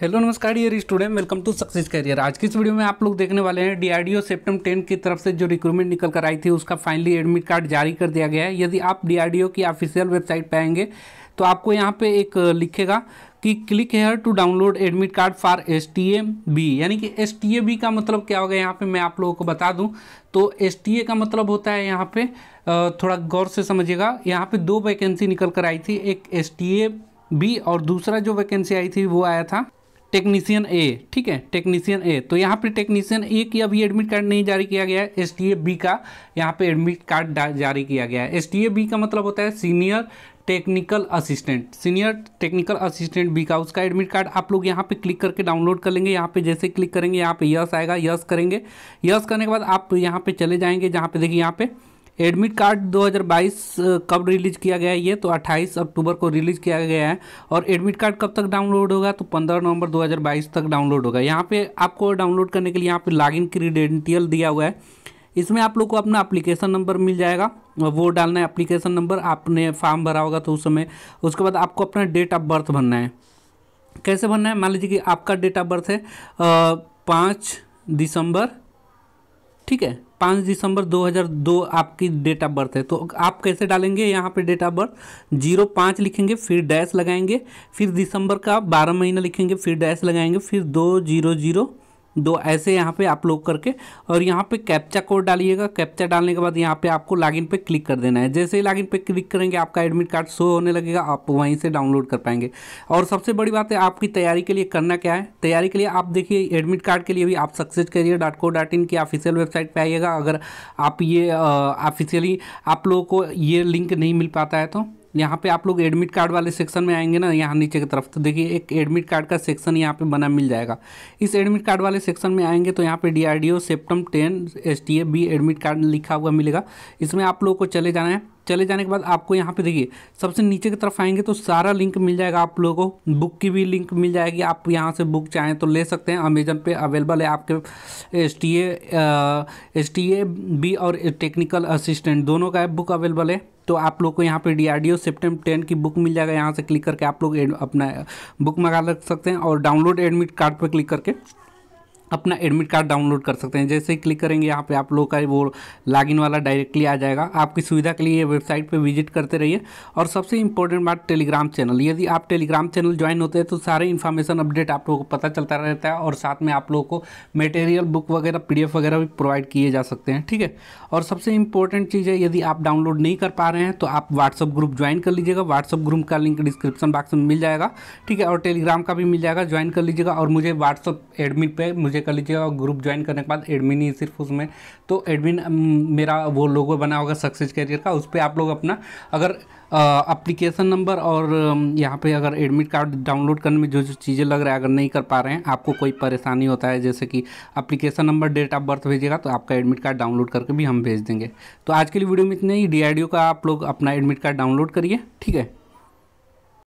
hello नमस्कार dear student welcome to success career आज की इस वीडियो में आप लोग देखने वाले हैं डीआरडीओ सेप्टम टेन की तरफ से जो रिक्रूटमेंट निकल कर आई थी उसका फाइनली एडमिट कार्ड जारी कर दिया गया है यदि आप डीआरडीओ की ऑफिशियल वेबसाइट पर आएंगे तो आपको यहाँ पे एक लिखेगा कि click here to download admit card for S T B यानी कि एस टी ए बी का मतलब क्या होगा यहाँ पर मैं आप लोगों को बता दूँ तो एस टी ए का मतलब होता है यहाँ पर थोड़ा गौर से समझिएगा यहाँ पर दो वैकेंसी निकल कर आई थी एक एस टी ए बी और दूसरा जो वैकेंसी आई थी वो आया था टेक्नीसियन ए ठीक है टेक्नीसियन ए तो यहाँ पे टेक्नीसियन ए की अभी एडमिट कार्ड नहीं जारी किया गया है एस टी ए बी का यहाँ पे एडमिट कार्ड जारी किया गया है एस टी ए बी का मतलब होता है senior technical assistant senior technical assistant B का उसका एडमिट कार्ड आप लोग यहाँ पे क्लिक करके डाउनलोड कर लेंगे यहाँ पे जैसे क्लिक करेंगे यहाँ पे यस आएगा यस करेंगे यस करने के बाद आप यहाँ पे चले जाएंगे जहाँ पे देखिए यहाँ पे एडमिट कार्ड 2022 कब रिलीज किया गया है ये तो 28 अक्टूबर को रिलीज किया गया है और एडमिट कार्ड कब तक डाउनलोड होगा तो 15 नवंबर 2022 तक डाउनलोड होगा यहाँ पे आपको डाउनलोड करने के लिए यहाँ पे लॉगिन क्रीडेंटियल दिया हुआ है इसमें आप लोग को अपना अप्लीकेशन नंबर मिल जाएगा वो डालना है अप्लीकेशन नंबर आपने फॉर्म भरा होगा तो उस समय उसके बाद आपको अपना डेट ऑफ बर्थ भरना है कैसे भरना है मान लीजिए कि आपका डेट ऑफ बर्थ है पाँच दिसंबर ठीक है पाँच दिसंबर 2002 आपकी डेट ऑफ बर्थ है तो आप कैसे डालेंगे यहाँ पे डेट ऑफ बर्थ जीरो पाँच लिखेंगे फिर डैश लगाएंगे फिर दिसंबर का बारह महीना लिखेंगे फिर डैश लगाएंगे फिर दो जीरो जीरो दो ऐसे यहाँ पे आप लोग करके और यहाँ पे कैप्चा कोड डालिएगा कैप्चा डालने के बाद यहाँ पे आपको लॉगिन पे क्लिक कर देना है जैसे ही लॉगिन पे क्लिक करेंगे आपका एडमिट कार्ड शो होने लगेगा आप वहीं से डाउनलोड कर पाएंगे और सबसे बड़ी बात है आपकी तैयारी के लिए करना क्या है तैयारी के लिए आप देखिए एडमिट कार्ड के लिए भी आप success career dot co dot in की ऑफिशियल वेबसाइट पर आइएगा अगर आप ये ऑफिशियली आप लोगों को ये लिंक नहीं मिल पाता है तो यहाँ पे आप लोग एडमिट कार्ड वाले सेक्शन में आएंगे ना यहाँ नीचे की तरफ तो देखिए एक एडमिट कार्ड का सेक्शन यहाँ पे बना मिल जाएगा इस एडमिट कार्ड वाले सेक्शन में आएंगे तो यहाँ पे D R D O CEPTAM ten S T A B admit card लिखा हुआ मिलेगा इसमें आप लोगों को चले जाना है चले जाने के बाद आपको यहाँ पे देखिए सबसे नीचे की तरफ आएंगे तो सारा लिंक मिल जाएगा आप लोगों को बुक की भी लिंक मिल जाएगी आप यहाँ से बुक चाहें तो ले सकते हैं अमेजन पे अवेलेबल है आपके S T A S T A B और टेक्निकल असिस्टेंट दोनों का बुक अवेलेबल है तो आप लोग को यहाँ पे D R D O CEPTAM ten की बुक मिल जाएगा यहाँ से क्लिक करके आप लोग अपना बुक मंगा सकते हैं और डाउनलोड एडमिट कार्ड पर क्लिक करके अपना एडमिट कार्ड डाउनलोड कर सकते हैं जैसे ही क्लिक करेंगे यहाँ पे आप लोग का वो लॉगिन वाला डायरेक्टली आ जाएगा आपकी सुविधा के लिए ये वेबसाइट पे विजिट करते रहिए और सबसे इंपॉर्टेंट बात टेलीग्राम चैनल यदि आप टेलीग्राम चैनल ज्वाइन होते हैं तो सारे इन्फॉर्मेशन अपडेट आप लोगों को पता चलता रहता है और साथ में आप लोगों को मटेरियल बुक वगैरह पी वगैरह भी प्रोवाइड किए जा सकते हैं ठीक है और सबसे इंपॉर्टेंट चीज़ है यदि आप डाउनलोड नहीं कर पा रहे हैं तो आप व्हाट्सअप ग्रुप ज्वाइन कर लीजिएगा व्हाट्सअप ग्रुप का लिंक डिस्क्रिप्शन बॉक्स में मिल जाएगा ठीक है और टेलीग्राम का भी मिल जाएगा ज्वाइन कर लीजिएगा और मुझे व्हाट्सअप एडमिट पर मुझे लीजिए कर लीजिएगा और ग्रुप ज्वाइन करने के बाद एडमिन ही सिर्फ उसमें तो एडमिन मेरा वो लोगो बना होगा सक्सेस कैरियर का उस पर आप लोग अपना अगर अप्लीकेशन नंबर और यहाँ पे अगर एडमिट कार्ड डाउनलोड करने में जो जो चीज़ें लग रहा है अगर नहीं कर पा रहे हैं आपको कोई परेशानी होता है जैसे कि application number date of birth भेजिएगा तो आपका एडमिट कार्ड डाउनलोड करके भी हम भेज देंगे तो आज के लिए वीडियो में इतने ही डी का आप लोग अपना एडमिट कार्ड डाउनलोड करिए ठीक है